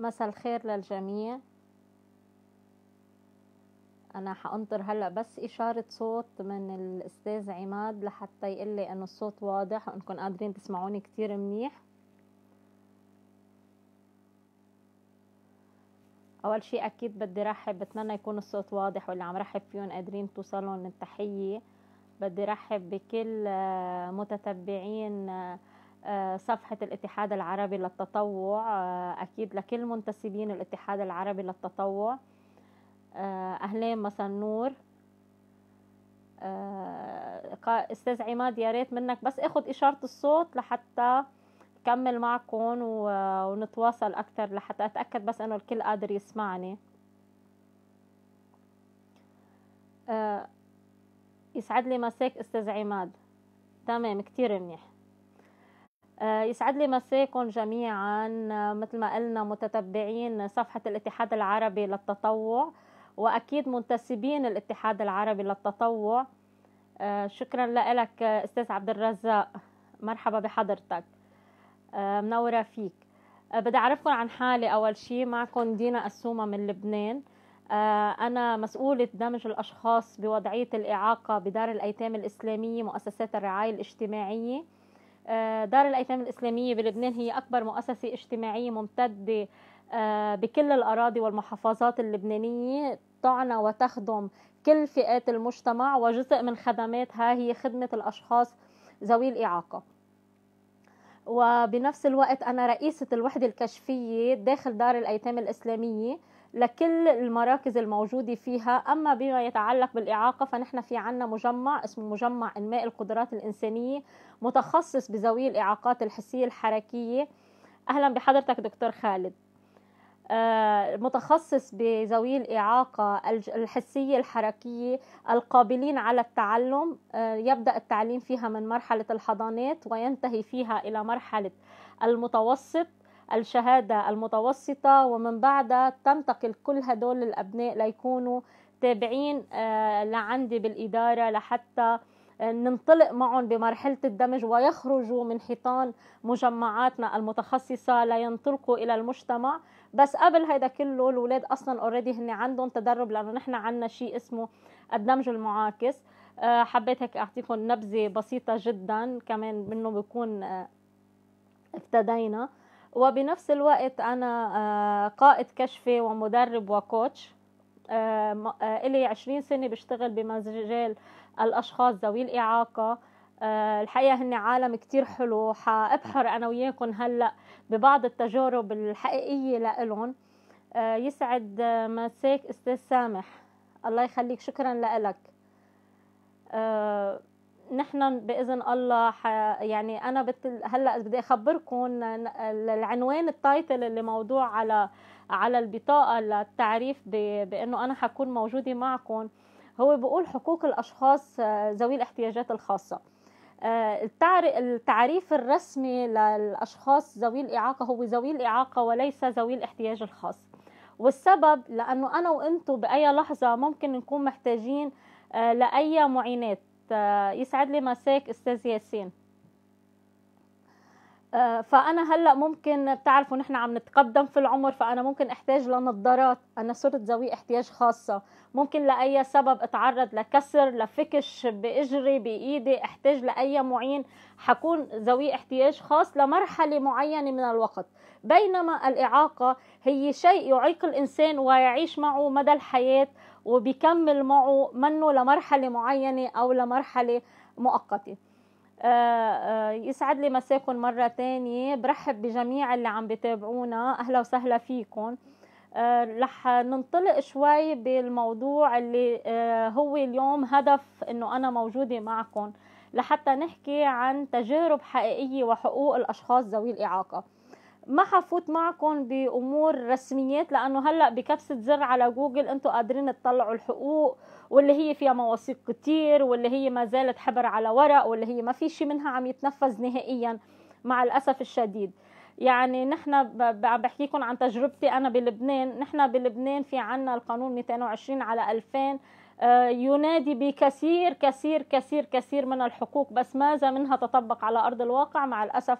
مساء الخير للجميع انا حانطر هلا بس اشاره صوت من الاستاذ عماد لحتى يقول لي انه الصوت واضح وانكم قادرين تسمعوني كتير منيح اول شيء اكيد بدي رحب بتمنى يكون الصوت واضح واللي عم رحب فيهم قادرين توصلهم التحيه بدي رحب بكل متتبعين آه، صفحة الاتحاد العربي للتطوع آه، أكيد لكل منتسبين الاتحاد العربي للتطوع آه، أهلين مثلا نور أستاذ عماد يا ريت منك بس أخد إشارة الصوت لحتى كمل معكم ونتواصل أكثر لحتى أتأكد بس إنه الكل قادر يسمعني يسعد لي مساك أستاذ عماد تمام كتير منيح آه، يسعد لي مساكم جميعا آه، مثل ما قلنا متتبعين صفحة الاتحاد العربي للتطوع وأكيد منتسبين الاتحاد العربي للتطوع آه، شكرا لك أستاذ عبد الرزاق مرحبا بحضرتك منورة فيك بدي أعرفكم عن حالي أول شيء معكم دينا قسومة من لبنان أنا مسؤولة دمج الأشخاص بوضعية الإعاقة بدار الأيتام الإسلامية مؤسسات الرعاية الاجتماعية آه، دار الأيتام الإسلامية بلبنان هي أكبر مؤسسة اجتماعية ممتدة آه، بكل الأراضي والمحافظات اللبنانية تعنى وتخدم كل فئات المجتمع وجزء من خدماتها هي خدمة الأشخاص ذوي الإعاقة وبنفس الوقت أنا رئيسة الوحدة الكشفية داخل دار الأيتام الإسلامية لكل المراكز الموجودة فيها أما بما يتعلق بالإعاقة فنحن في عنا مجمع اسمه مجمع إنماء القدرات الإنسانية متخصص بذوي الإعاقات الحسية الحركية أهلا بحضرتك دكتور خالد آه، متخصص بذوي الإعاقة الحسية الحركية القابلين على التعلم آه، يبدأ التعليم فيها من مرحلة الحضانات وينتهي فيها إلى مرحلة المتوسط الشهادة المتوسطة ومن بعدها تنتقل كل هدول الأبناء ليكونوا تابعين آه، لعندي بالإدارة لحتى آه، ننطلق معهم بمرحلة الدمج ويخرجوا من حيطان مجمعاتنا المتخصصة لينطلقوا إلى المجتمع بس قبل هيدا كله الولاد أصلا اوريدي هن عندهم تدرب لأنه نحن عندنا شيء اسمه الدمج المعاكس آه، حبيت هيك أعطيكم نبذة بسيطة جدا كمان منه بكون ابتدينا وبنفس الوقت أنا آه، قائد كشفي ومدرب وكوتش آه، آه، إلي عشرين سنة بشتغل بمجال الأشخاص ذوي الإعاقة الحقيقة هن عالم كتير حلو حأبحر أنا وياكم هلأ ببعض التجارب الحقيقية لإلهم يسعد مساك أستاذ سامح الله يخليك شكرا لإلك نحن باذن الله ح... يعني انا بت... هلا بدي اخبركم العنوان التايتل اللي موضوع على على البطاقه للتعريف ب... بانه انا حكون موجوده معكم هو بيقول حقوق الاشخاص ذوي الاحتياجات الخاصه آه، التعريف الرسمي للاشخاص ذوي الاعاقه هو ذوي الاعاقه وليس ذوي الاحتياج الخاص والسبب لانه انا وانتم باي لحظه ممكن نكون محتاجين آه، لاي معينات يسعد لي مساك استاذ ياسين آه، فانا هلا ممكن بتعرفوا نحن عم نتقدم في العمر فانا ممكن احتاج لنظارات انا صرت ذوي احتياج خاصه ممكن لاي سبب اتعرض لكسر لفكش باجري بايدي احتاج لاي معين حكون ذوي احتياج خاص لمرحله معينه من الوقت بينما الاعاقه هي شيء يعيق الانسان ويعيش معه مدى الحياه وبيكمل معه منه لمرحله معينه او لمرحله مؤقته آه، آه، يسعد لي مساكم مرة تانية برحب بجميع اللي عم بتابعونا أهلا وسهلا فيكم آه، رح ننطلق شوي بالموضوع اللي هو اليوم هدف انه انا موجودة معكم لحتى نحكي عن تجارب حقيقية وحقوق الاشخاص ذوي الاعاقة ما حفوت معكم بامور رسميات لانه هلا بكبسه زر على جوجل انتم قادرين تطلعوا الحقوق واللي هي فيها مواثيق كتير واللي هي ما زالت حبر على ورق واللي هي ما في شيء منها عم يتنفذ نهائيا مع الاسف الشديد يعني نحن عم بحكيكم عن تجربتي انا بلبنان نحن بلبنان في عنا القانون 220 على 2000 آه، ينادي بكثير كثير كثير كثير من الحقوق بس ماذا منها تطبق على ارض الواقع مع الاسف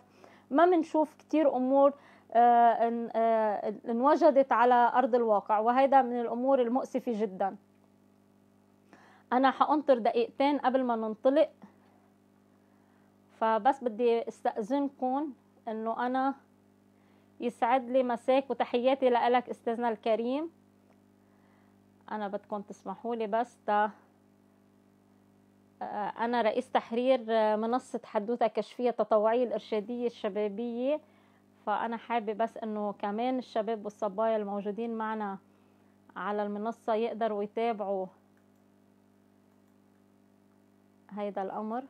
ما بنشوف كتير امور آه، انوجدت آه، على ارض الواقع وهذا من الامور المؤسفه جدا انا حانطر دقيقتين قبل ما ننطلق فبس بدي استاذنكم انه انا يسعد لي مساك وتحياتي لك استاذنا الكريم انا بدكم تسمحوا لي بس تا آه، أنا رئيس تحرير آه، منصة حدوثة كشفية تطوعية الإرشادية الشبابية فأنا حابة بس إنه كمان الشباب والصبايا الموجودين معنا على المنصة يقدروا يتابعوا هيدا الأمر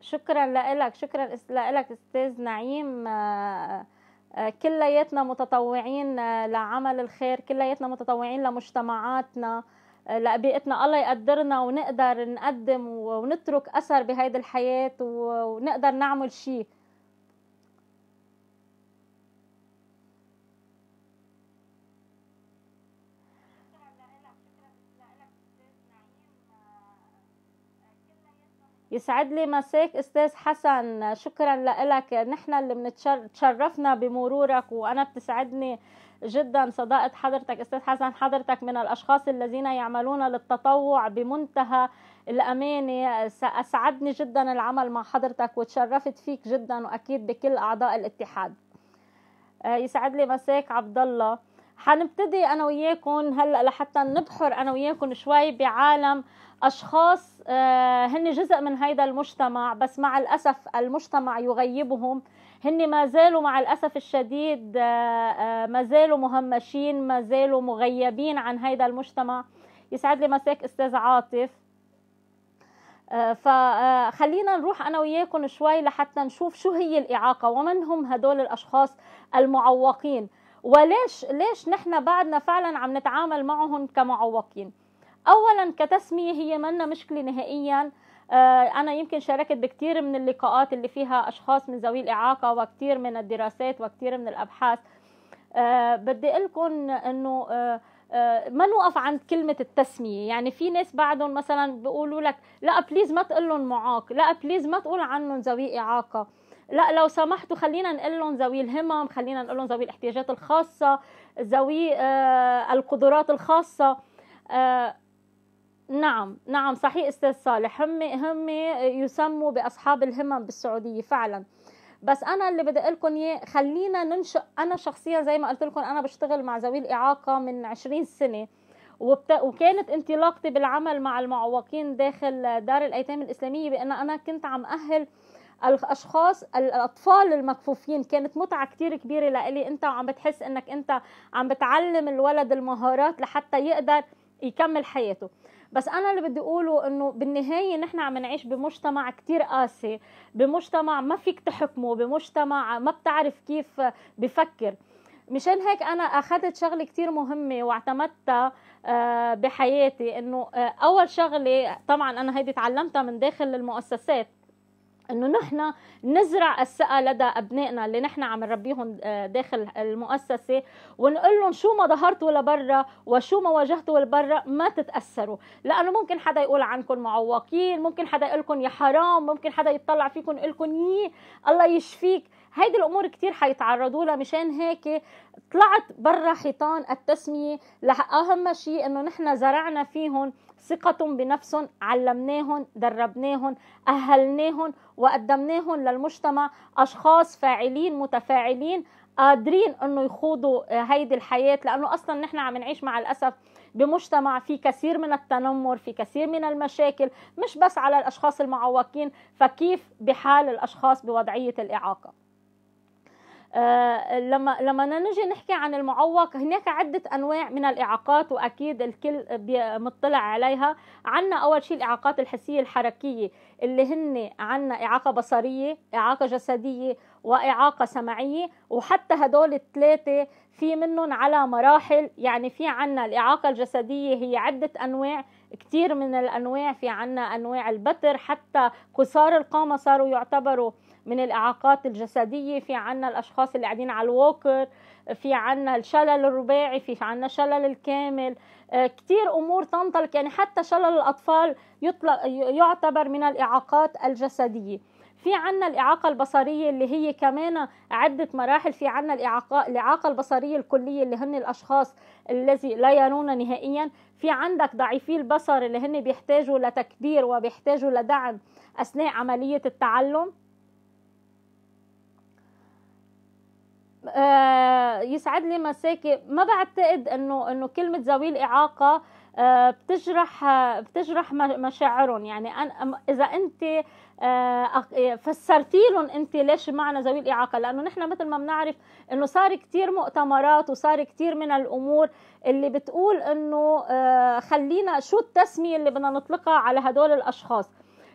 شكرا لك شكرا لك استاذ نعيم آآ آه، آه، كلياتنا متطوعين آه، لعمل الخير كلياتنا متطوعين لمجتمعاتنا آه، لبيئتنا الله يقدرنا ونقدر نقدم ونترك اثر بهيدي الحياه ونقدر نعمل شيء يسعد لي مساك استاذ حسن شكرا لك نحن اللي بنتشرفنا بمرورك وانا بتسعدني جدا صداقه حضرتك استاذ حسن حضرتك من الاشخاص الذين يعملون للتطوع بمنتهى الامانه اسعدني جدا العمل مع حضرتك وتشرفت فيك جدا واكيد بكل اعضاء الاتحاد يسعد لي مساك عبد الله حنبتدي انا وياكم هلا لحتى نبحر انا وياكم شوي بعالم اشخاص آه، هن جزء من هيدا المجتمع بس مع الاسف المجتمع يغيبهم هن ما زالوا مع الاسف الشديد آه، آه، ما زالوا مهمشين ما زالوا مغيبين عن هيدا المجتمع يسعد لي مساك استاذ عاطف فخلينا نروح انا وياكم شوي لحتى نشوف شو هي الاعاقه ومن هم هدول الاشخاص المعوقين وليش ليش نحن بعدنا فعلا عم نتعامل معهم كمعوقين اولا كتسميه هي منا مشكله نهائيا آه، انا يمكن شاركت بكثير من اللقاءات اللي فيها اشخاص من ذوي الاعاقه وكثير من الدراسات وكثير من الابحاث آه، بدي اقول لكم انه آه، ما نوقف عند كلمة التسمية يعني في ناس بعدهم مثلا بيقولوا لك لا بليز ما تقول لهم معاق لا بليز ما تقول عنهم ذوي إعاقة لا لو سمحتوا خلينا نقول لهم ذوي الهمم خلينا نقول لهم ذوي الاحتياجات الخاصه ذوي آه القدرات الخاصه آه نعم نعم صحيح استاذ صالح هم هم يسموا باصحاب الهمم بالسعوديه فعلا بس انا اللي بدي اقول لكم اياه خلينا ننشئ انا شخصيا زي ما قلت لكم انا بشتغل مع ذوي الاعاقه من 20 سنه وبت... وكانت انطلاقتي بالعمل مع المعوقين داخل دار الايتام الاسلاميه بان انا كنت عم اهل الاشخاص الاطفال المكفوفين كانت متعه كثير كبيره لإلي انت وعم بتحس انك انت عم بتعلم الولد المهارات لحتى يقدر يكمل حياته بس انا اللي بدي اقوله انه بالنهايه نحن عم نعيش بمجتمع كتير قاسي بمجتمع ما فيك تحكمه بمجتمع ما بتعرف كيف بفكر مشان هيك انا اخذت شغله كتير مهمه واعتمدتها آه، بحياتي انه آه، اول شغله طبعا انا هيدي تعلمتها من داخل المؤسسات انه نحن نزرع الثقه لدى ابنائنا اللي نحن عم نربيهم آه، داخل المؤسسه ونقول لهم شو ما ظهرتوا لبرا وشو ما واجهتوا لبرا ما تتاثروا لانه ممكن حدا يقول عنكم معوقين ممكن حدا يقول لكم يا حرام ممكن حدا يطلع فيكم يقول لكم يي الله يشفيك هيدي الامور كثير حيتعرضوا لها مشان هيك طلعت برا حيطان التسميه لاهم شيء انه نحن زرعنا فيهم ثقة بنفسهم علمناهم دربناهم أهلناهم وقدمناهم للمجتمع أشخاص فاعلين متفاعلين قادرين انه يخوضوا آه، هيدي الحياه لانه اصلا نحن عم نعيش مع الاسف بمجتمع في كثير من التنمر في كثير من المشاكل مش بس على الاشخاص المعوقين فكيف بحال الاشخاص بوضعيه الاعاقه آه، لما لما نجي نحكي عن المعوق هناك عدة أنواع من الإعاقات وأكيد الكل مطلع عليها عندنا أول شيء الإعاقات الحسية الحركية اللي هن عنا إعاقة بصرية إعاقة جسدية وإعاقة سمعية وحتى هدول الثلاثة في منهم على مراحل يعني في عنا الإعاقة الجسدية هي عدة أنواع كثير من الأنواع في عنا أنواع البتر حتى قصار القامة صاروا يعتبروا من الإعاقات الجسدية في عنا الأشخاص اللي قاعدين على الووكر في عنا الشلل الرباعي في عنا شلل الكامل آه، كثير أمور تنطلق يعني حتى شلل الأطفال يطلق يعتبر من الإعاقات الجسدية في عنا الإعاقة البصرية اللي هي كمان عدة مراحل في عنا الإعاقة, الإعاقة البصرية الكلية اللي هن الأشخاص الذي لا يرون نهائيا في عندك ضعيفي البصر اللي هن بيحتاجوا لتكبير وبيحتاجوا لدعم أثناء عملية التعلم آه، يسعد لي مساكي ما بعتقد انه انه كلمه ذوي الاعاقه آه، بتجرح آه، بتجرح مشاعرهم يعني أنا اذا انت فسرتي لهم انت ليش معنى ذوي الاعاقه لانه نحن مثل ما بنعرف انه صار كثير مؤتمرات وصار كثير من الامور اللي بتقول انه خلينا شو التسميه اللي بدنا نطلقها على هدول الاشخاص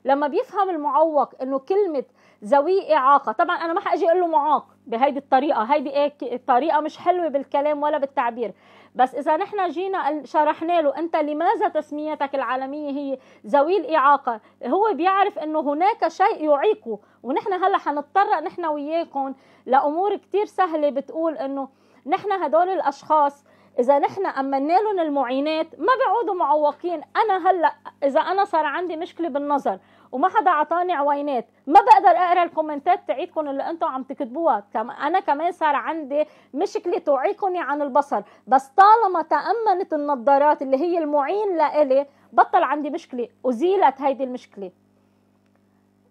لما بيفهم المعوق انه كلمه ذوي اعاقه طبعا انا ما حاجي اقول له معاق بهيدي الطريقه هيدي ايه طريقه مش حلوه بالكلام ولا بالتعبير بس اذا نحن جينا شرحنا له انت لماذا تسميتك العالميه هي ذوي الاعاقه هو بيعرف انه هناك شيء يعيقه ونحن هلا حنتطرق نحن وياكم لامور كثير سهله بتقول انه نحن هدول الاشخاص اذا نحن امنا لهم المعينات ما بيعودوا معوقين انا هلا اذا انا صار عندي مشكله بالنظر وما حدا عطاني عوينات ما بقدر اقرا الكومنتات تاعيتكم اللي انتم عم تكتبوها انا كمان صار عندي مشكله توعيكم عن البصر بس طالما تامنت النظارات اللي هي المعين لإلي بطل عندي مشكله ازيلت هيدي المشكله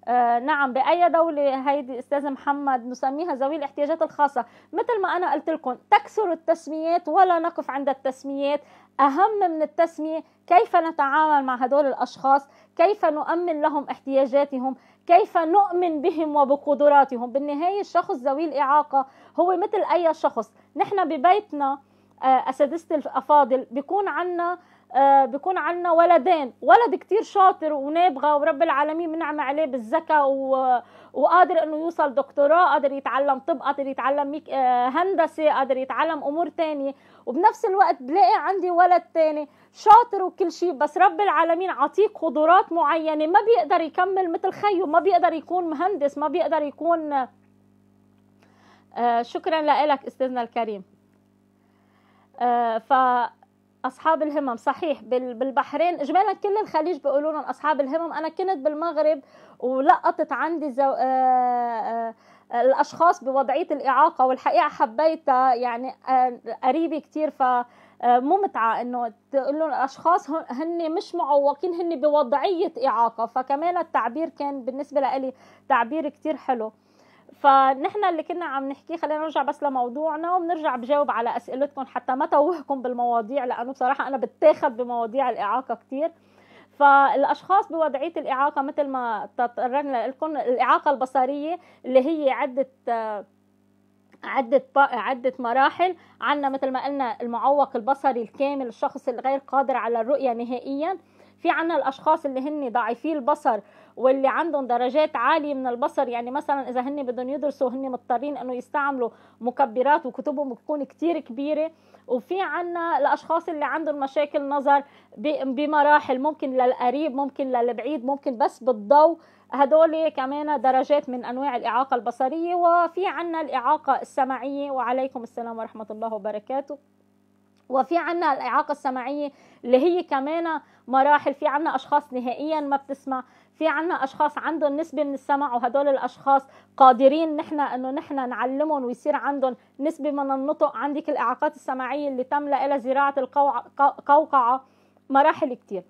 آه نعم بأي دولة هيدي أستاذ محمد نسميها ذوي الاحتياجات الخاصة مثل ما أنا قلت لكم تكسر التسميات ولا نقف عند التسميات أهم من التسمية كيف نتعامل مع هدول الأشخاص كيف نؤمن لهم احتياجاتهم كيف نؤمن بهم وبقدراتهم بالنهاية الشخص ذوي الإعاقة هو مثل أي شخص نحن ببيتنا أساتذة الأفاضل بيكون عنا آه، بيكون عندنا ولدين ولد كتير شاطر ونابغه ورب العالمين منعم عليه بالذكاء وقادر انه يوصل دكتوراه قادر يتعلم طب قادر يتعلم آه، هندسه قادر يتعلم امور تانية وبنفس الوقت بلاقي عندي ولد تاني شاطر وكل شيء بس رب العالمين عطيه قدرات معينه ما بيقدر يكمل مثل خيه ما بيقدر يكون مهندس ما بيقدر يكون آه، شكرا لك استاذنا الكريم ف اصحاب الهمم صحيح بالبحرين اجمالا كل الخليج بيقولوا لهم اصحاب الهمم انا كنت بالمغرب ولقطت عندي زو... آآ آه، آآ آه، الاشخاص بوضعيه الاعاقه والحقيقه حبيتها آه، يعني قريبه كثير ف ممتعة انه تقول لهم الاشخاص هن مش معوقين هن بوضعية اعاقة فكمان التعبير كان بالنسبة لي تعبير كتير حلو فنحن اللي كنا عم نحكي خلينا نرجع بس لموضوعنا وبنرجع بجاوب على اسئلتكم حتى ما توهكم بالمواضيع لانه بصراحه انا بتاخد بمواضيع الاعاقه كثير فالاشخاص بوضعيه الاعاقه مثل ما تطرقنا لكم الاعاقه البصريه اللي هي عده عدة عدة مراحل عندنا مثل ما قلنا المعوق البصري الكامل الشخص الغير قادر على الرؤية نهائيا في عنا الأشخاص اللي هن ضعيفي البصر واللي عندهم درجات عاليه من البصر يعني مثلا اذا هن بدهم يدرسوا هن مضطرين انه يستعملوا مكبرات وكتبهم بتكون كتير كبيره وفي عنا الاشخاص اللي عندهم مشاكل نظر بمراحل ممكن للقريب ممكن للبعيد ممكن بس بالضوء هدول كمان درجات من انواع الاعاقه البصريه وفي عنا الاعاقه السمعيه وعليكم السلام ورحمه الله وبركاته وفي عنا الإعاقة السمعية اللي هي كمان مراحل في عنا أشخاص نهائيا ما بتسمع في عنا اشخاص عندهم نسبه من السمع وهدول الاشخاص قادرين نحن انه نحن نعلمهم ويصير عندهم نسبه من النطق عندك الاعاقات السمعيه اللي تملا الى زراعه القوقعه مراحل كتير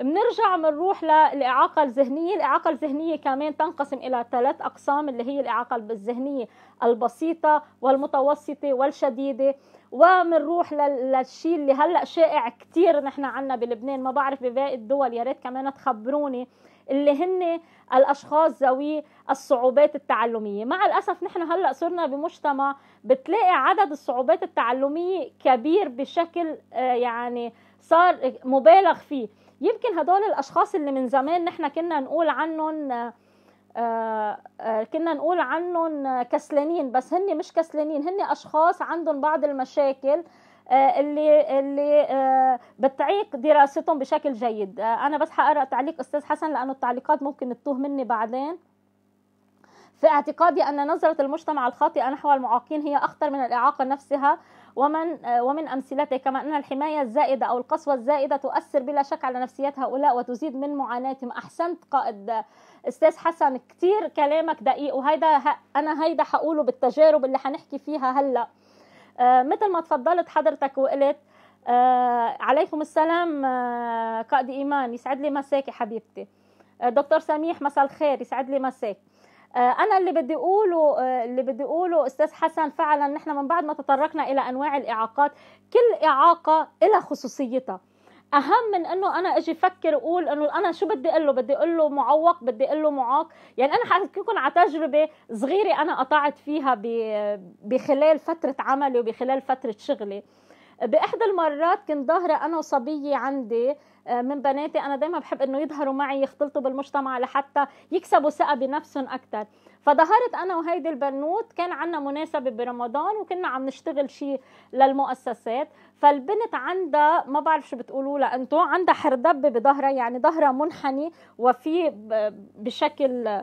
بنرجع بنروح للإعاقة الذهنية الإعاقة الذهنية كمان تنقسم إلى ثلاث أقسام اللي هي الإعاقة الذهنية البسيطة والمتوسطة والشديدة ومنروح للشيء اللي هلا شائع كثير نحن عنا بلبنان ما بعرف بباقي الدول يا ريت كمان تخبروني اللي هن الاشخاص ذوي الصعوبات التعلميه مع الاسف نحن هلا صرنا بمجتمع بتلاقي عدد الصعوبات التعلميه كبير بشكل آه، يعني صار مبالغ فيه يمكن هدول الاشخاص اللي من زمان نحن كنا نقول عنهم آه، آه، كنا نقول عنهم كسلانين بس هن مش كسلانين هن اشخاص عندهم بعض المشاكل آه، اللي اللي آه، بتعيق دراستهم بشكل جيد آه، انا بس حقرا تعليق استاذ حسن لانه التعليقات ممكن تتوه مني بعدين في اعتقادي ان نظره المجتمع الخاطئه نحو المعاقين هي اخطر من الاعاقه نفسها ومن ومن امثلته كما ان الحمايه الزائده او القسوه الزائده تؤثر بلا شك على نفسيات هؤلاء وتزيد من معاناتهم احسنت قائد استاذ حسن كثير كلامك دقيق وهيدا انا هيدا حقوله بالتجارب اللي حنحكي فيها هلا آه، مثل ما تفضلت حضرتك وقلت آه، عليكم السلام آه، قائد إيمان يسعد لي مساكي حبيبتي دكتور سميح مساء الخير يسعد لي مساك انا اللي بدي اقوله اللي بدي اقوله استاذ حسن فعلا نحن من بعد ما تطرقنا الى انواع الاعاقات كل اعاقه لها خصوصيتها اهم من انه انا اجي افكر اقول انه انا شو بدي اقول له بدي اقول له معوق بدي اقول له معاق يعني انا لكم على تجربه صغيره انا قطعت فيها بخلال فتره عملي وبخلال فتره شغلي باحدى المرات كنت ظاهره انا وصبيه عندي آه آه، من بناتي انا دايما بحب انه يظهروا معي يختلطوا بالمجتمع لحتى يكسبوا ثقه بنفسهم اكثر فظهرت انا وهيدي البنوت كان عندنا مناسبه برمضان وكنا عم نشتغل شيء للمؤسسات فالبنت عندها ما بعرف شو بتقولوا لها انتم عندها حردبه بظهرها يعني ظهرها منحني وفي بشكل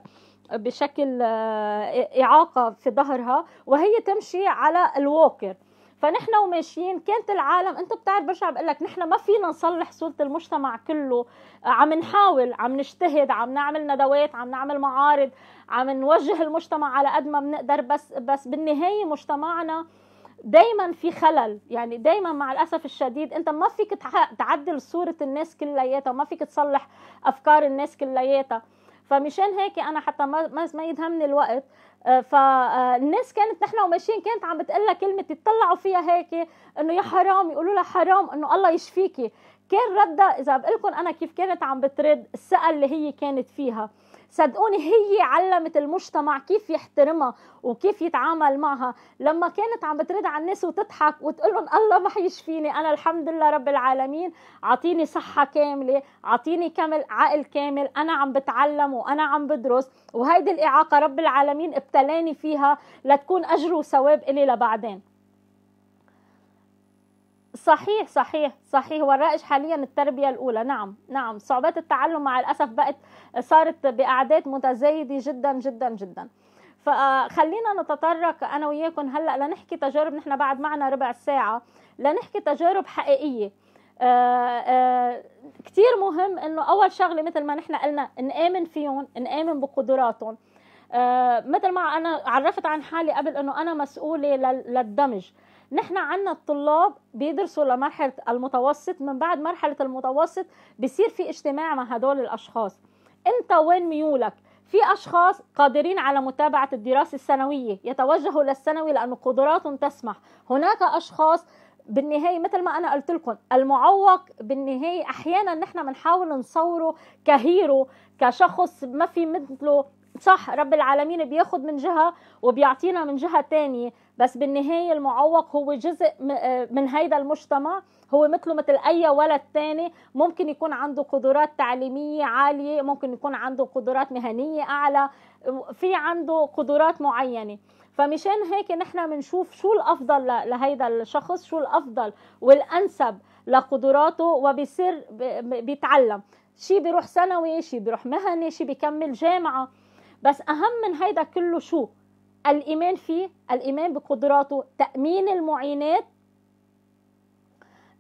بشكل آه، اعاقه في ظهرها وهي تمشي على الووكر فنحن وماشيين كانت العالم انت بتعرف برجع بقول لك نحن ما فينا نصلح صوره المجتمع كله عم نحاول عم نجتهد عم نعمل ندوات عم نعمل معارض عم نوجه المجتمع على قد ما بنقدر بس بس بالنهايه مجتمعنا دايما في خلل يعني دايما مع الاسف الشديد انت ما فيك تعدل صوره الناس كلياتها ما فيك تصلح افكار الناس كلياتها فمشان هيك انا حتى ما ما يدهمني الوقت فالناس آه، كانت نحن وماشيين كانت عم بتقلها كلمه تطلعوا فيها هيك انه يا حرام يقولوا لها حرام انه الله يشفيكي كان ردها اذا بقول انا كيف كانت عم بترد السأل اللي هي كانت فيها صدقوني هي علمت المجتمع كيف يحترمها وكيف يتعامل معها لما كانت عم بترد على الناس وتضحك وتقول لهم الله ما حيشفيني انا الحمد لله رب العالمين اعطيني صحه كامله اعطيني كامل عقل كامل انا عم بتعلم وانا عم بدرس وهيدي الاعاقه رب العالمين ابتلاني فيها لتكون اجر وثواب الي لبعدين صحيح صحيح صحيح والرائج حاليا التربية الأولى نعم نعم صعوبات التعلم مع الأسف بقت صارت بأعداد متزايدة جدا جدا جدا فخلينا نتطرق أنا وياكم هلأ لنحكي تجارب نحن بعد معنا ربع ساعة لنحكي تجارب حقيقية كثير آه، آه، كتير مهم انه اول شغله مثل ما نحن قلنا نامن فيهم نامن بقدراتهم آه، مثل ما انا عرفت عن حالي قبل انه انا مسؤوله للدمج نحن عندنا الطلاب بيدرسوا لمرحله المتوسط من بعد مرحله المتوسط بصير في اجتماع مع هدول الاشخاص انت وين ميولك في اشخاص قادرين على متابعه الدراسه السنويه يتوجهوا للثانوي لانه قدراتهم تسمح هناك اشخاص بالنهاية مثل ما أنا قلت لكم المعوق بالنهاية أحيانا نحن بنحاول نصوره كهيرو كشخص ما في مثله صح رب العالمين بياخد من جهة وبيعطينا من جهة تانية بس بالنهايه المعوق هو جزء آه، من هيدا المجتمع هو مثله مثل اي ولد تاني ممكن يكون عنده قدرات تعليميه عاليه ممكن يكون عنده قدرات مهنيه اعلى في عنده قدرات معينه فمشان هيك نحن بنشوف شو الافضل لهيدا الشخص شو الافضل والانسب لقدراته وبصير بيتعلم شي بيروح ثانوي شي بيروح مهني شي بيكمل جامعه بس اهم من هيدا كله شو الإيمان فيه الإيمان بقدراته تأمين المعينات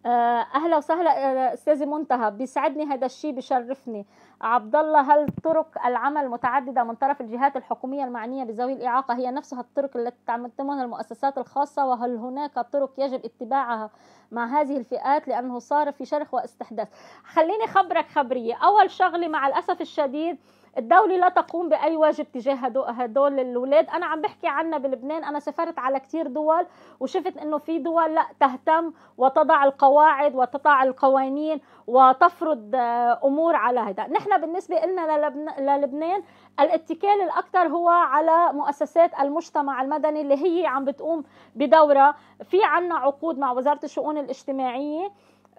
آه، اهلا وسهلا آه، استاذي منتهى بيسعدني هذا الشيء بيشرفني عبد الله هل طرق العمل متعدده من طرف الجهات الحكوميه المعنيه بذوي الاعاقه هي نفسها الطرق التي تعتمدها المؤسسات الخاصه وهل هناك طرق يجب اتباعها مع هذه الفئات لانه صار في شرخ واستحداث خليني خبرك خبريه اول شغله مع الاسف الشديد الدولة لا تقوم بأي واجب تجاه هدول هدول الأولاد أنا عم بحكي عنا بلبنان أنا سافرت على كتير دول وشفت أنه في دول لا تهتم وتضع القواعد وتضع القوانين وتفرض آه، أمور على هذا نحن بالنسبة لنا للبنان الاتكال الاكثر هو على مؤسسات المجتمع المدني اللي هي عم بتقوم بدورها في عنا عقود مع وزاره الشؤون الاجتماعيه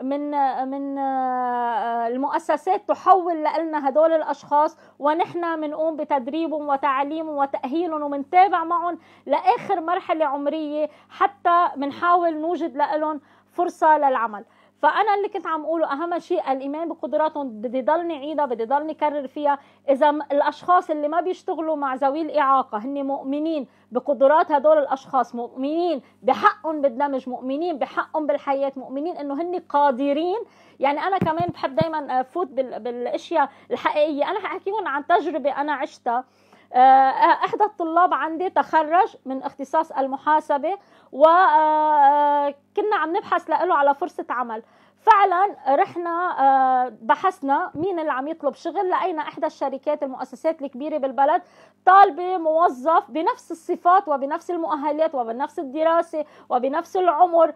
من من آه، المؤسسات تحول لنا هدول الاشخاص ونحن بنقوم بتدريبهم وتعليمهم وتاهيلهم وبنتابع معهم لاخر مرحله عمريه حتى بنحاول نوجد لهم فرصه للعمل فانا اللي كنت عم اقوله اهم شيء الايمان بقدراتهم بدي ضلني عيدها بدي ضلني كرر فيها اذا الاشخاص اللي ما بيشتغلوا مع ذوي الاعاقه هن مؤمنين بقدرات هدول الاشخاص مؤمنين بحقهم بالدمج مؤمنين بحقهم بالحياه مؤمنين انه هن قادرين يعني انا كمان بحب دائما فوت بالاشياء الحقيقيه انا حاحكيهم عن تجربه انا عشتها آه، احدى الطلاب عندي تخرج من اختصاص المحاسبه وكنا آه، عم نبحث له على فرصه عمل فعلا رحنا آه، بحثنا مين اللي عم يطلب شغل لقينا احدى الشركات المؤسسات الكبيره بالبلد طالبه موظف بنفس الصفات وبنفس المؤهلات وبنفس الدراسه وبنفس العمر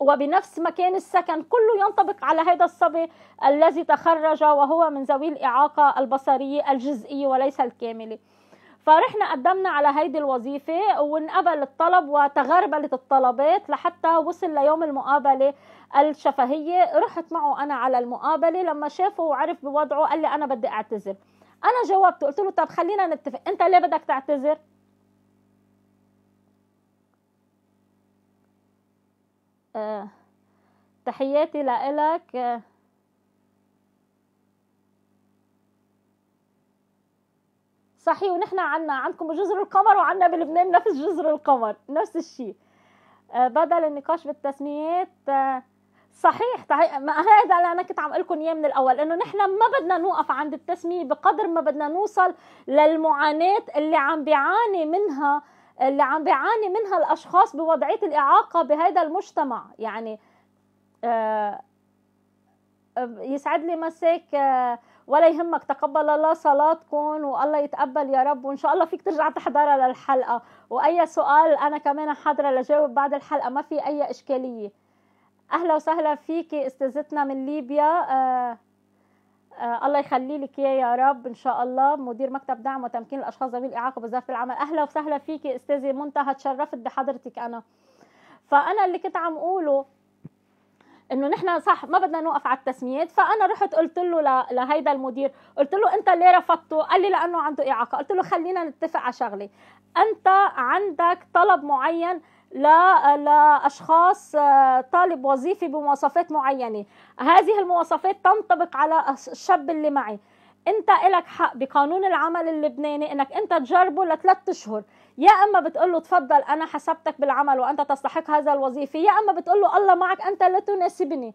وبنفس مكان السكن كله ينطبق على هذا الصبي الذي تخرج وهو من ذوي الاعاقه البصريه الجزئيه وليس الكامله فرحنا قدمنا على هيدي الوظيفة وانقبل الطلب وتغربلت الطلبات لحتى وصل ليوم المقابلة الشفهية رحت معه أنا على المقابلة لما شافه وعرف بوضعه قال لي أنا بدي أعتذر أنا جاوبته قلت له طب خلينا نتفق أنت ليه بدك تعتذر آه. تحياتي لإلك آه. صحيح ونحن عنا عندكم جزر القمر وعنا بلبنان نفس جزر القمر نفس الشيء آه، بدل النقاش بالتسميات آه، صحيح ما هذا اللي انا كنت عم اقول لكم اياه من الاول انه نحن ما بدنا نوقف عند التسميه بقدر ما بدنا نوصل للمعاناه اللي عم بيعاني منها اللي عم بيعاني منها الاشخاص بوضعيه الاعاقه بهذا المجتمع يعني آه، يسعد لي مساك آه ولا يهمك تقبل الله صلاتكم والله يتقبل يا رب وان شاء الله فيك ترجع تحضرها للحلقه واي سؤال انا كمان حاضره لجاوب بعد الحلقه ما في اي اشكاليه اهلا وسهلا فيك استاذتنا من ليبيا آه آه الله يخلي لك اياه يا رب ان شاء الله مدير مكتب دعم وتمكين الاشخاص ذوي الاعاقه بظرف العمل اهلا وسهلا فيك استاذه منتهى تشرفت بحضرتك انا فانا اللي كنت عم اقوله انه نحن صح ما بدنا نوقف على التسميات فانا رحت قلت له لهيدا المدير قلت له انت ليه رفضته قال لي لانه عنده اعاقه قلت له خلينا نتفق على شغله انت عندك طلب معين لا لاشخاص آه، طالب وظيفي بمواصفات معينه هذه المواصفات تنطبق على الشاب اللي معي انت إلك حق بقانون العمل اللبناني انك انت تجربه لثلاث اشهر يا اما بتقول له تفضل انا حسبتك بالعمل وانت تستحق هذا الوظيفه يا اما بتقول له الله معك انت لا تناسبني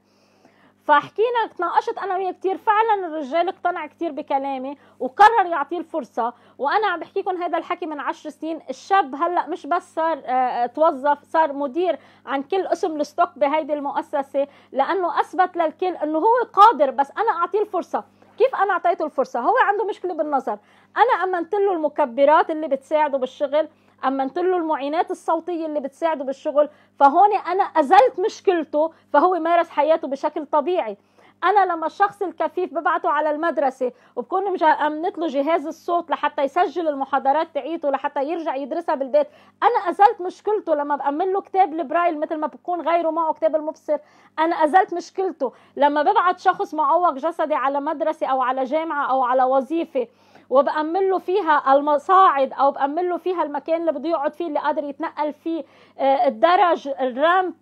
فحكينا تناقشت انا وياه كثير فعلا الرجال اقتنع كثير بكلامي وقرر يعطيه الفرصه وانا عم بحكيكم هذا الحكي من عشر سنين الشاب هلا مش بس صار آه، آه، توظف صار مدير عن كل قسم الستوك بهيدي المؤسسه لانه اثبت للكل انه هو قادر بس انا اعطيه الفرصه كيف انا اعطيته الفرصه هو عنده مشكله بالنظر انا امنت له المكبرات اللي بتساعده بالشغل امنت له المعينات الصوتيه اللي بتساعده بالشغل فهون انا ازلت مشكلته فهو مارس حياته بشكل طبيعي انا لما الشخص الكفيف ببعته على المدرسه وبكون امنت له جهاز الصوت لحتى يسجل المحاضرات تعيته لحتى يرجع يدرسها بالبيت انا ازلت مشكلته لما بامن له كتاب البرايل مثل ما بكون غيره معه كتاب المبصر انا ازلت مشكلته لما ببعت شخص معوق جسدي على مدرسه او على جامعه او على وظيفه وبأمن له فيها المصاعد او بأمن له فيها المكان اللي بده يقعد فيه اللي قادر يتنقل فيه آه، الدرج الرامب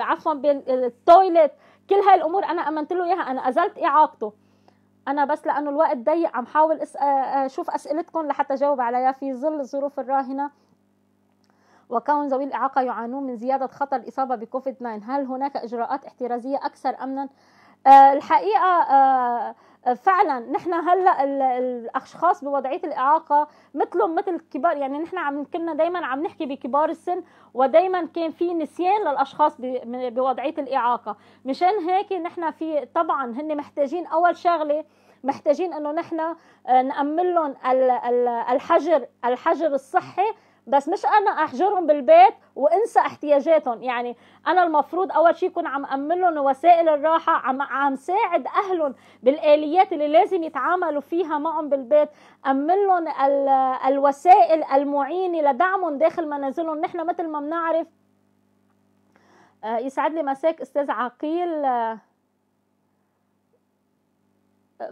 عفوا التويلت كل هاي الامور انا امنت له اياها انا ازلت اعاقته إيه انا بس لانه الوقت ضيق عم حاول آه، آه، اشوف اسئلتكم لحتى اجاوب عليها في ظل الظروف الراهنه وكون ذوي الإعاقة يعانون من زيادة خطر الإصابة بكوفيد 9 هل هناك إجراءات احترازية أكثر أمنا؟ آه الحقيقة آه فعلا نحن هلا الاشخاص بوضعيه الاعاقه مثلهم مثل الكبار يعني نحن عم كنا دائما عم نحكي بكبار السن ودائما كان في نسيان للاشخاص بوضعيه الاعاقه مشان هيك نحن في طبعا هن محتاجين اول شغله محتاجين انه نحن آه، نامن لهم الحجر الحجر الصحي بس مش انا احجرهم بالبيت وانسى احتياجاتهم يعني انا المفروض اول شيء يكون عم امن لهم وسائل الراحه عم عم ساعد اهلهم بالاليات اللي لازم يتعاملوا فيها معهم بالبيت امن لهم ال... الوسائل المعينه لدعمهم داخل منازلهم نحن مثل ما بنعرف آه، يسعد لي مساك استاذ عقيل آه،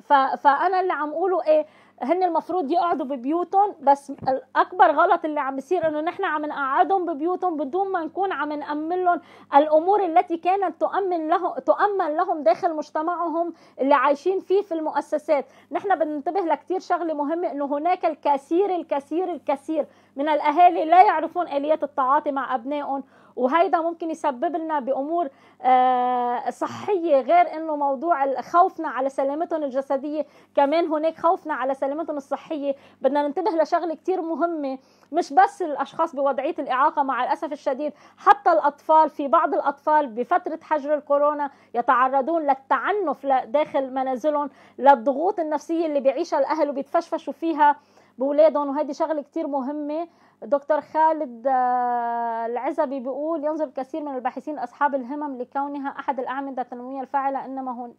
ف... فانا اللي عم اقوله ايه هن المفروض يقعدوا ببيوتهم بس الاكبر غلط اللي عم بيصير انه نحن عم نقعدهم ببيوتهم بدون ما نكون عم نامن لهم الامور التي كانت تؤمن له تؤمن لهم داخل مجتمعهم اللي عايشين فيه في المؤسسات نحن بننتبه لكثير شغله مهمه انه هناك الكثير الكثير الكثير من الاهالي لا يعرفون اليات التعاطي مع ابنائهم وهيدا ممكن يسبب لنا بامور آه، صحيه غير انه موضوع خوفنا على سلامتهم الجسديه كمان هناك خوفنا على سلامتهم الصحيه بدنا ننتبه لشغله كثير مهمه مش بس الاشخاص بوضعيه الاعاقه مع الاسف الشديد حتى الاطفال في بعض الاطفال بفتره حجر الكورونا يتعرضون للتعنف داخل منازلهم للضغوط النفسيه اللي بيعيشها الاهل وبيتفشفشوا فيها باولادهم وهذه شغله كثير مهمه دكتور خالد آه، العزبي بيقول ينظر الكثير من الباحثين أصحاب الهمم لكونها أحد الأعمدة التنموية الفاعلة إنما هو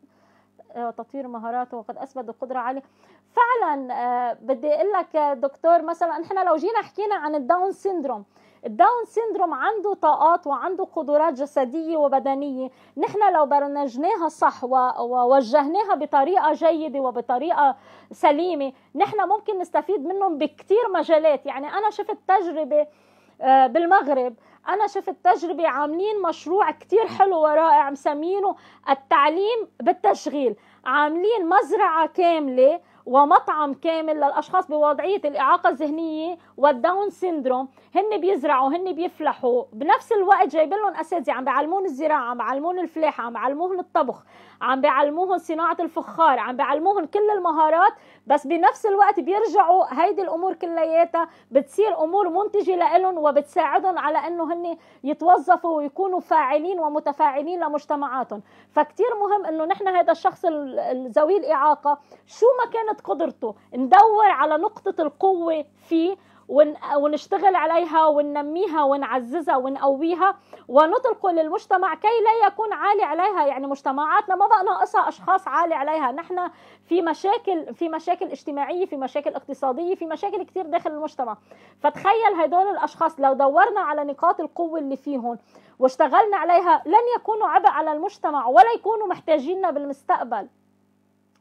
آه، تطوير مهاراته وقد اثبت القدره عليه فعلا آه، بدي اقول لك دكتور مثلا احنا لو جينا حكينا عن الداون سيندروم الداون سيندروم عنده طاقات وعنده قدرات جسدية وبدنية نحن لو برنجناها صح ووجهناها بطريقة جيدة وبطريقة سليمة نحن ممكن نستفيد منهم بكتير مجالات يعني أنا شفت تجربة آه، بالمغرب انا شفت تجربه عاملين مشروع كتير حلو ورائع مسمينه التعليم بالتشغيل عاملين مزرعه كامله ومطعم كامل للاشخاص بوضعيه الاعاقه الذهنيه والداون سيندروم هن بيزرعوا هن بيفلحوا بنفس الوقت جايبين لهم اساتذه عم بيعلمون الزراعه عم بيعلمون الفلاحه عم بيعلموهم الطبخ عم بيعلموهم صناعه الفخار عم بيعلموهم كل المهارات بس بنفس الوقت بيرجعوا هيدي الامور كلياتها بتصير امور منتجه لهم وبتساعدهم على انه هن يتوظفوا ويكونوا فاعلين ومتفاعلين لمجتمعاتهم فكتير مهم انه نحن هذا الشخص ذوي الاعاقه شو ما كانت قدرته ندور على نقطه القوه فيه ونشتغل عليها وننميها ونعززها ونقويها ونطلق للمجتمع كي لا يكون عالي عليها يعني مجتمعاتنا ما بقى ناقصها اشخاص عالي عليها نحن في مشاكل في مشاكل اجتماعيه في مشاكل اقتصاديه في مشاكل كثير داخل المجتمع فتخيل هدول الاشخاص لو دورنا على نقاط القوه اللي فيهم واشتغلنا عليها لن يكونوا عبء على المجتمع ولا يكونوا محتاجيننا بالمستقبل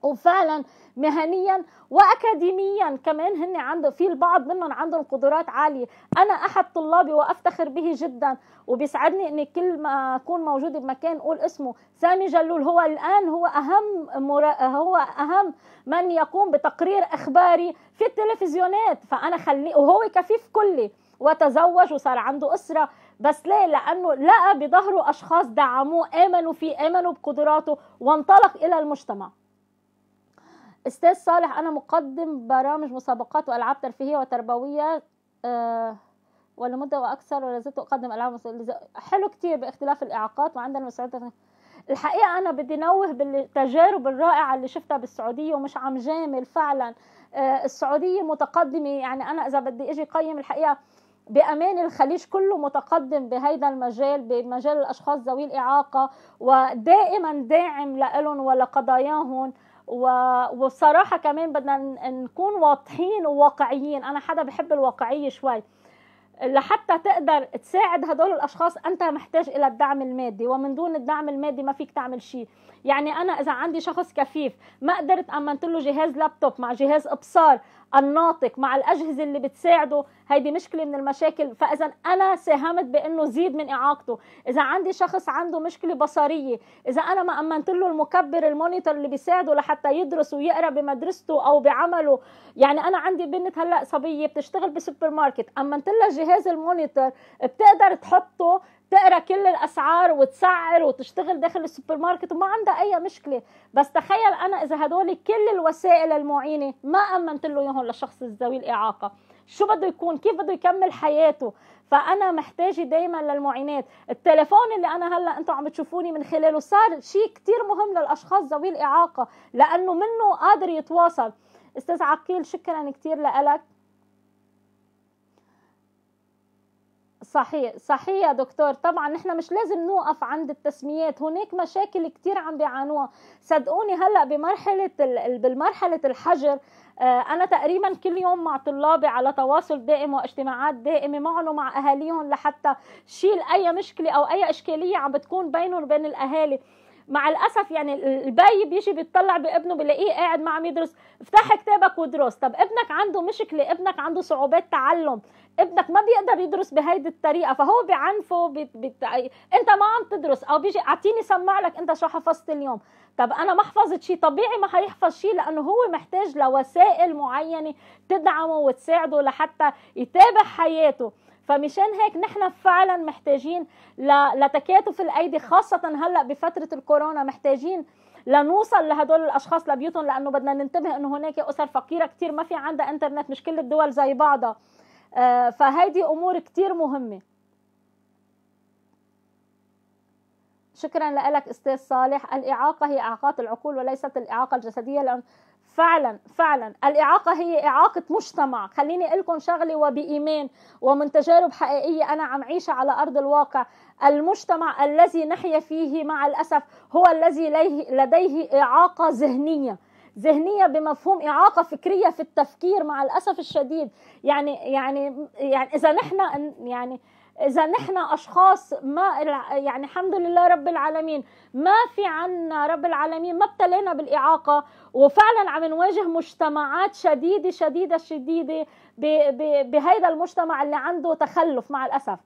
وفعلا مهنيا واكاديميا كمان هن عنده في البعض منهم عندهم قدرات عاليه انا احد طلابي وافتخر به جدا وبيسعدني اني كل ما اكون موجوده بمكان اقول اسمه سامي جلول هو الان هو اهم مرا... هو اهم من يقوم بتقرير اخباري في التلفزيونات فانا خليه وهو كفيف كلي وتزوج وصار عنده اسره بس ليه لانه لقى بظهره اشخاص دعموه امنوا فيه امنوا بقدراته وانطلق الى المجتمع استاذ صالح انا مقدم برامج مسابقات والعاب ترفيهيه وتربويه آه، ولمده واكثر ولا زلت اقدم العاب حلو كتير باختلاف الاعاقات وعندنا مساعدة الحقيقه انا بدي نوه بالتجارب الرائعه اللي شفتها بالسعوديه ومش عم جامل فعلا آه، السعوديه متقدمه يعني انا اذا بدي اجي قيم الحقيقه بامان الخليج كله متقدم بهذا المجال بمجال الاشخاص ذوي الاعاقه ودائما داعم لهم ولقضاياهم والصراحة كمان بدنا نكون واضحين وواقعيين أنا حدا بحب الواقعية شوي لحتى تقدر تساعد هدول الاشخاص انت محتاج الى الدعم المادي ومن دون الدعم المادي ما فيك تعمل شيء يعني انا اذا عندي شخص كفيف ما قدرت امنت له جهاز لابتوب مع جهاز ابصار الناطق مع الاجهزه اللي بتساعده هيدي مشكله من المشاكل فاذا انا ساهمت بانه زيد من اعاقته اذا عندي شخص عنده مشكله بصريه اذا انا ما امنت له المكبر المونيتور اللي بيساعده لحتى يدرس ويقرا بمدرسته او بعمله يعني انا عندي بنت هلا صبيه بتشتغل بسوبر ماركت امنت لها جهاز المونيتور بتقدر تحطه تقرا كل الاسعار وتسعر وتشتغل داخل السوبر ماركت وما عندها اي مشكله بس تخيل انا اذا هدول كل الوسائل المعينه ما امنت له اياهم للشخص ذوي الاعاقه شو بده يكون كيف بده يكمل حياته فانا محتاجه دائما للمعينات التلفون اللي انا هلا انتم عم تشوفوني من خلاله صار شيء كتير مهم للاشخاص ذوي الاعاقه لانه منه قادر يتواصل استاذ عقيل شكرا كثير لك صحيح صحيح يا دكتور طبعا نحن مش لازم نوقف عند التسميات هناك مشاكل كتير عم بيعانوها صدقوني هلا بمرحله بالمرحله الحجر آه، انا تقريبا كل يوم مع طلابي على تواصل دائم واجتماعات دائمه معهم ومع اهاليهم لحتى شيل اي مشكله او اي اشكاليه عم بتكون بينهم وبين الاهالي مع الاسف يعني البي بيجي بيتطلع بابنه بلاقيه قاعد ما عم يدرس افتح كتابك ودرس طب ابنك عنده مشكله ابنك عنده صعوبات تعلم ابنك ما بيقدر يدرس بهيدي الطريقه فهو بعنفه بي... بي... انت ما عم تدرس او بيجي اعطيني سمع لك انت شو حفظت اليوم طب انا ما حفظت شيء طبيعي ما حيحفظ شيء لانه هو محتاج لوسائل معينه تدعمه وتساعده لحتى يتابع حياته فمشان هيك نحن فعلا محتاجين لتكاتف الايدي خاصه هلا بفتره الكورونا محتاجين لنوصل لهدول الاشخاص لبيوتهم لانه بدنا ننتبه انه هناك اسر فقيره كثير ما في عندها انترنت مش كل الدول زي بعضها آه، فهيدي امور كثير مهمه شكرا لك استاذ صالح الاعاقه هي اعاقات العقول وليست الاعاقه الجسديه لان فعلا فعلا الإعاقة هي إعاقة مجتمع خليني أقول لكم شغلة وبإيمان ومن تجارب حقيقية أنا عم عيشة على أرض الواقع المجتمع الذي نحيا فيه مع الأسف هو الذي لديه إعاقة ذهنية ذهنية بمفهوم إعاقة فكرية في التفكير مع الأسف الشديد يعني يعني يعني إذا نحن يعني اذا نحن اشخاص ما يعني الحمد لله رب العالمين ما في عنا رب العالمين ما ابتلينا بالاعاقه وفعلا عم نواجه مجتمعات شديده شديده شديده بهذا المجتمع اللي عنده تخلف مع الاسف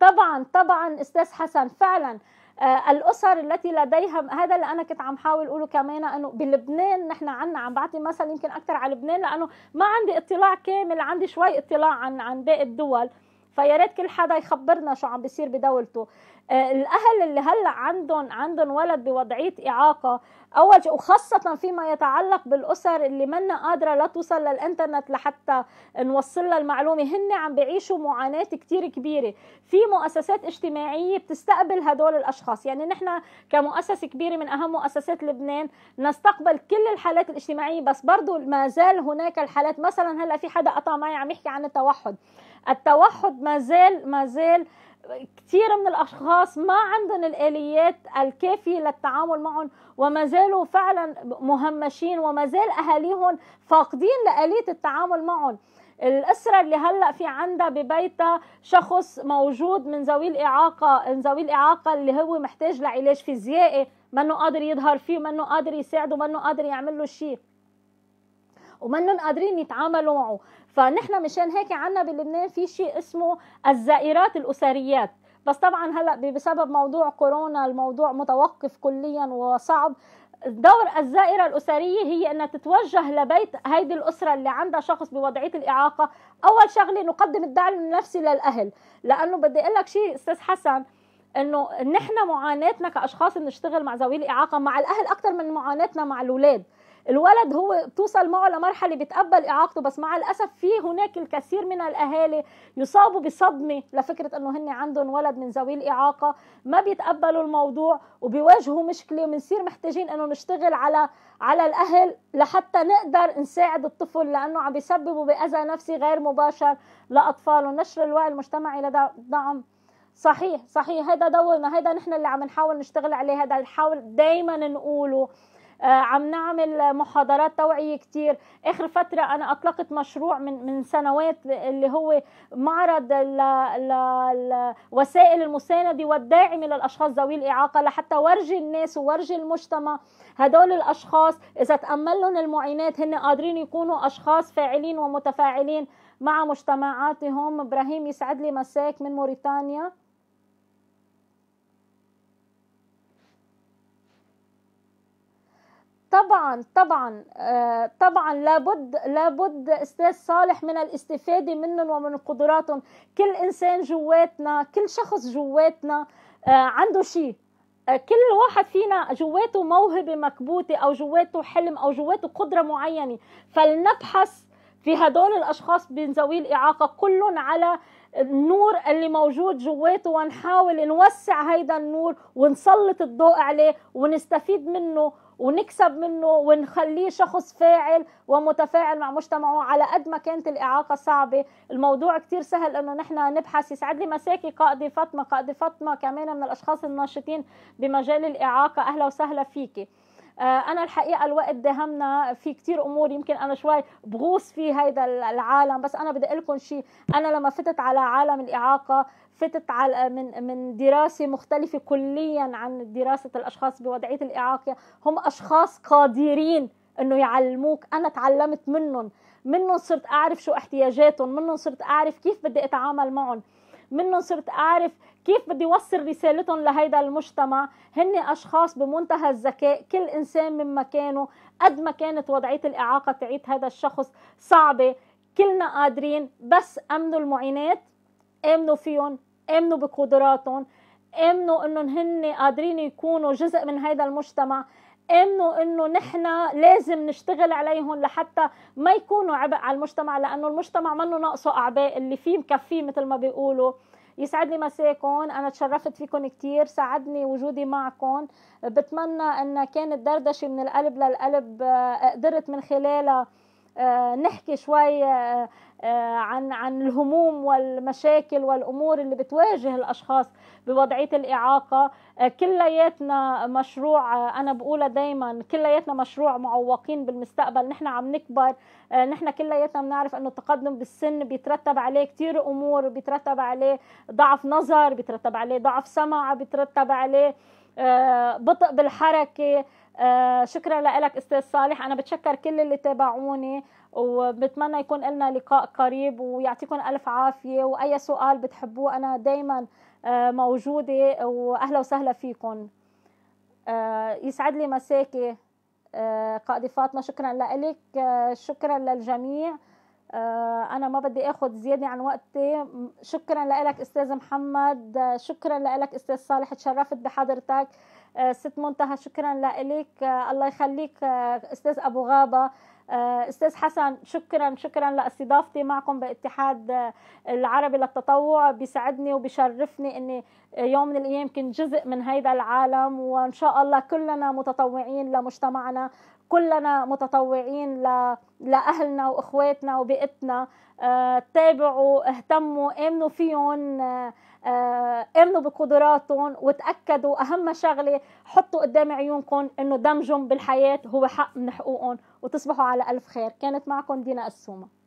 طبعا طبعا استاذ حسن فعلا آه، الاسر التي لديها هذا اللي انا كنت عم حاول اقوله كمان انه بلبنان نحن عنا عم بعطي مثل يمكن اكثر على لبنان لانه ما عندي اطلاع كامل عندي شوي اطلاع عن عن باقي الدول فيا ريت كل حدا يخبرنا شو عم بيصير بدولته آه، الاهل اللي هلا عندهم عندهم ولد بوضعيه اعاقه اول شيء وخاصه فيما يتعلق بالاسر اللي منا قادره لا توصل للانترنت لحتى نوصل لها المعلومه هن عم بيعيشوا معاناه كثير كبيره في مؤسسات اجتماعيه بتستقبل هدول الاشخاص يعني نحن كمؤسسه كبيره من اهم مؤسسات لبنان نستقبل كل الحالات الاجتماعيه بس برضه ما زال هناك الحالات مثلا هلا في حدا قطع معي عم يحكي عن التوحد التوحد ما زال ما زال كثير من الاشخاص ما عندهم الاليات الكافيه للتعامل معهم وما زالوا فعلا مهمشين وما زال اهاليهم فاقدين لاليه التعامل معهم الاسره اللي هلا في عندها ببيتها شخص موجود من ذوي الاعاقه من ذوي الاعاقه اللي هو محتاج لعلاج فيزيائي منه قادر يظهر فيه منه قادر يساعده منه قادر يعمل له شيء ومنهم قادرين يتعاملوا معه فنحن مشان هيك عنا بلبنان في شيء اسمه الزائرات الاسريات بس طبعا هلا بسبب موضوع كورونا الموضوع متوقف كليا وصعب دور الزائرة الأسرية هي أنها تتوجه لبيت هيدي الأسرة اللي عندها شخص بوضعية الإعاقة أول شغلة نقدم الدعم النفسي للأهل لأنه بدي أقول لك شيء أستاذ حسن انه نحن معاناتنا كاشخاص بنشتغل مع ذوي الاعاقه مع الاهل اكثر من معاناتنا مع الاولاد الولد هو توصل معه لمرحله بيتقبل اعاقته بس مع الاسف في هناك الكثير من الاهالي يصابوا بصدمه لفكره انه هن عندهم ولد من ذوي الاعاقه ما بيتقبلوا الموضوع وبيواجهوا مشكله وبنصير محتاجين انه نشتغل على على الاهل لحتى نقدر نساعد الطفل لانه عم بيسببوا باذى نفسي غير مباشر لاطفاله نشر الوعي المجتمعي لدى دعم صحيح صحيح هذا دورنا هذا نحن اللي عم نحاول نشتغل عليه هذا نحاول دائما نقوله آه، عم نعمل محاضرات توعية كتير آخر فترة أنا أطلقت مشروع من من سنوات اللي هو معرض لوسائل المساندة والداعمة للأشخاص ذوي الإعاقة لحتى ورجي الناس وورجي المجتمع هدول الأشخاص إذا تأمل المعينات هن قادرين يكونوا أشخاص فاعلين ومتفاعلين مع مجتمعاتهم إبراهيم يسعد لي مساك من موريتانيا طبعا طبعا آه طبعا لابد لابد استاذ صالح من الاستفاده منهم ومن قدراتهم كل انسان جواتنا كل شخص جواتنا آه عنده شيء آه كل واحد فينا جواته موهبه مكبوته او جواته حلم او جواته قدره معينه فلنبحث في هدول الاشخاص بين ذوي الاعاقه كلهم على النور اللي موجود جواته ونحاول نوسع هيدا النور ونسلط الضوء عليه ونستفيد منه ونكسب منه ونخليه شخص فاعل ومتفاعل مع مجتمعه على قد ما كانت الإعاقة صعبة الموضوع كتير سهل أنه نحن نبحث يسعد لي مساكي قائدة فاطمة قائدة فاطمة كمان من الأشخاص الناشطين بمجال الإعاقة أهلا وسهلا فيكي آه، انا الحقيقه الوقت دهمنا في كتير امور يمكن انا شوي بغوص في هذا العالم بس انا بدي اقول لكم شيء انا لما فتت على عالم الاعاقه فتت على من من دراسه مختلفه كليا عن دراسه الاشخاص بوضعيه الاعاقه هم اشخاص قادرين انه يعلموك انا تعلمت منهم منهم صرت اعرف شو احتياجاتهم منهم صرت اعرف كيف بدي اتعامل معهم منهم صرت اعرف كيف بدي وصل رسالتهم لهيدا المجتمع هن اشخاص بمنتهى الذكاء كل انسان من مكانه قد ما كانت وضعيه الاعاقه تعيد هذا الشخص صعبه كلنا قادرين بس امنوا المعينات امنوا فيهم امنوا بقدراتهم امنوا انهم هن قادرين يكونوا جزء من هذا المجتمع امنوا انه نحن لازم نشتغل عليهم لحتى ما يكونوا عبء على المجتمع لانه المجتمع منه ناقصه اعباء اللي فيه مكفيه مثل ما بيقولوا يسعدني مساكم انا تشرفت فيكم كثير سعدني وجودي معكم بتمنى ان كانت دردشه من القلب للقلب آه، قدرت من خلالها آه، نحكي شوي آه، آه، عن عن الهموم والمشاكل والامور اللي بتواجه الاشخاص بوضعيه الاعاقه آه، كلياتنا مشروع آه، انا بقولها دايما كلياتنا مشروع معوقين بالمستقبل نحن عم نكبر نحن كلياتنا بنعرف انه التقدم بالسن بيترتب عليه كثير امور بيترتب عليه ضعف نظر بيترتب عليه ضعف سمع بيترتب عليه بطء بالحركه شكرا لك استاذ صالح انا بتشكر كل اللي تابعوني وبتمنى يكون لنا لقاء قريب ويعطيكم ألف عافية وأي سؤال بتحبوه أنا دايما آه، موجودة وأهلا وسهلا فيكم آه، يسعد لي مساكي آه، قائدة فاطمة شكرا لك شكرا للجميع أنا ما بدي أخذ زيادة عن وقتي شكرا لك أستاذ محمد شكرا لك أستاذ صالح تشرفت بحضرتك ست منتهى شكرا لك الله يخليك أستاذ أبو غابة آه، استاذ حسن شكرا شكرا لاستضافتي معكم باتحاد آه، العربي للتطوع بيسعدني وبيشرفني اني يوم من الايام كنت جزء من هذا العالم وان شاء الله كلنا متطوعين لمجتمعنا كلنا متطوعين ل... لاهلنا واخواتنا وبيئتنا آه، تابعوا اهتموا امنوا فيهم امنوا آه، بقدراتهم وتاكدوا اهم شغله حطوا قدام عيونكم انه دمجهم بالحياه هو حق من حقوقهم وتصبحوا على الف خير كانت معكم دينا السومه